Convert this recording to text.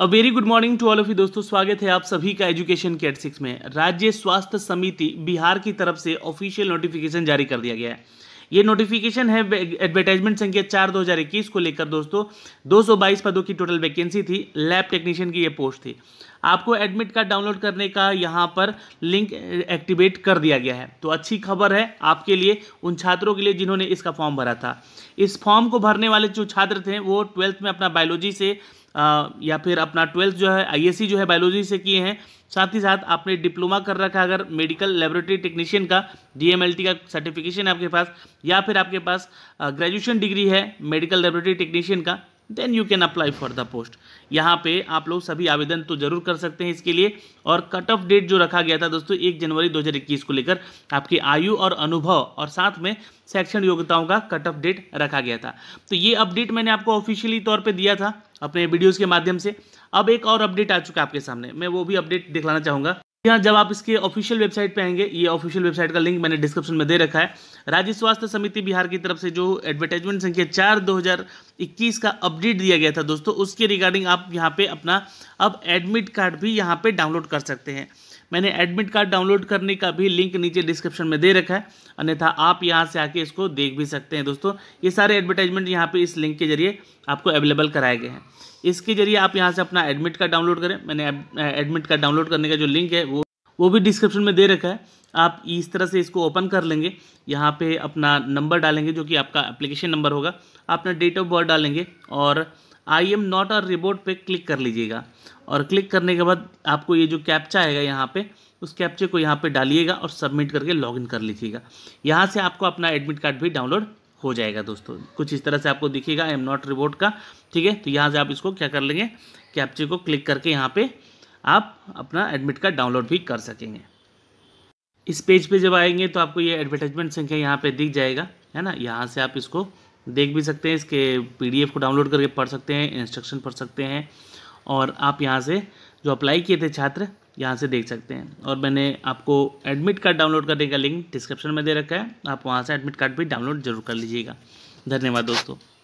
a very good morning to all of you दोस्तों स्वागत है आप सभी का एजुकेशन के एट सिक्स में राज्य स्वास्थ्य समिति बिहार की तरफ से ऑफिशियल नोटिफिकेशन जारी कर दिया गया है ये नोटिफिकेशन है एडवर्टाइजमेंट संख्या चार दो हज़ार इक्कीस को लेकर दोस्तों दो सौ बाईस पदों की टोटल वैकेंसी थी लैब टेक्नीशियन की ये पोस्ट थी आपको एडमिट कार्ड डाउनलोड करने का यहाँ पर लिंक एक्टिवेट कर दिया गया है तो अच्छी खबर है आपके लिए उन छात्रों के लिए जिन्होंने इसका फॉर्म भरा था इस फॉर्म को भरने वाले जो छात्र थे वो ट्वेल्थ में अपना बायोलॉजी से आ, या फिर अपना ट्वेल्थ जो है आई e जो है बायोलॉजी से किए हैं साथ ही साथ आपने डिप्लोमा कर रखा अगर मेडिकल लेबोरेटरी टेक्नीशियन का डी का सर्टिफिकेशन आपके पास या फिर आपके पास ग्रेजुएशन डिग्री है मेडिकल लेबोरेटरी टेक्नीशियन का then you can apply for the post यहाँ पे आप लोग सभी आवेदन तो जरूर कर सकते हैं इसके लिए और कट ऑफ डेट जो रखा गया था दोस्तों एक जनवरी 2021 को लेकर आपकी आयु और अनुभव और साथ में सेक्शन योग्यताओं का कट ऑफ डेट रखा गया था तो ये अपडेट मैंने आपको ऑफिशियली तौर पर दिया था अपने वीडियोज़ के माध्यम से अब एक और अपडेट आ चुका है आपके सामने मैं वो भी अपडेट दिखलाना चाहूँगा यहाँ जब आप इसके ऑफिशियल वेबसाइट पे आएंगे ये ऑफिशियल वेबसाइट का लिंक मैंने डिस्क्रिप्शन में दे रखा है राज्य स्वास्थ्य समिति बिहार की तरफ से जो एडवर्टाइजमेंट संख्या चार 2021 का अपडेट दिया गया था दोस्तों उसके रिगार्डिंग आप यहाँ पे अपना अब एडमिट कार्ड भी यहाँ पे डाउनलोड कर सकते हैं मैंने एडमिट कार्ड डाउनलोड करने का भी लिंक नीचे डिस्क्रिप्शन में दे रखा है अन्यथा आप यहाँ से आके इसको देख भी सकते हैं दोस्तों ये सारे एडवर्टाइजमेंट यहाँ पर इस लिंक के जरिए आपको अवेलेबल कराए गए हैं इसके जरिए आप यहाँ से अपना एडमिट कार्ड डाउनलोड करें मैंने एडमिट कार्ड डाउनलोड करने का जो लिंक है वो वो भी डिस्क्रिप्शन में दे रखा है आप इस तरह से इसको ओपन कर लेंगे यहाँ पे अपना नंबर डालेंगे जो कि आपका एप्लीकेशन नंबर होगा अपना डेट ऑफ बर्थ डालेंगे और आई एम नॉट और रिबोट पे क्लिक कर लीजिएगा और क्लिक करने के बाद आपको ये जो कैप्चा आएगा यहाँ पे उस कैप्चे को यहाँ पे डालिएगा और सबमिट करके लॉगिन कर लीजिएगा यहाँ से आपको अपना एडमिट कार्ड भी डाउनलोड हो जाएगा दोस्तों कुछ इस तरह से आपको दिखेगा आई एम नॉट रिबोट का ठीक है तो यहाँ से आप इसको क्या कर लेंगे कैप्चे को क्लिक करके यहाँ पर आप अपना एडमिट कार्ड डाउनलोड भी कर सकेंगे इस पेज पे जब आएंगे तो आपको ये एडवर्टाइजमेंट संख्या यहाँ पे दिख जाएगा है ना यहाँ से आप इसको देख भी सकते हैं इसके पीडीएफ को डाउनलोड करके पढ़ सकते हैं इंस्ट्रक्शन पढ़ सकते हैं और आप यहाँ से जो अप्लाई किए थे छात्र यहाँ से देख सकते हैं और मैंने आपको एडमिट कार्ड डाउनलोड करने का लिंक डिस्क्रिप्शन में दे रखा है आप वहाँ से एडमिट कार्ड भी डाउनलोड जरूर कर लीजिएगा धन्यवाद दोस्तों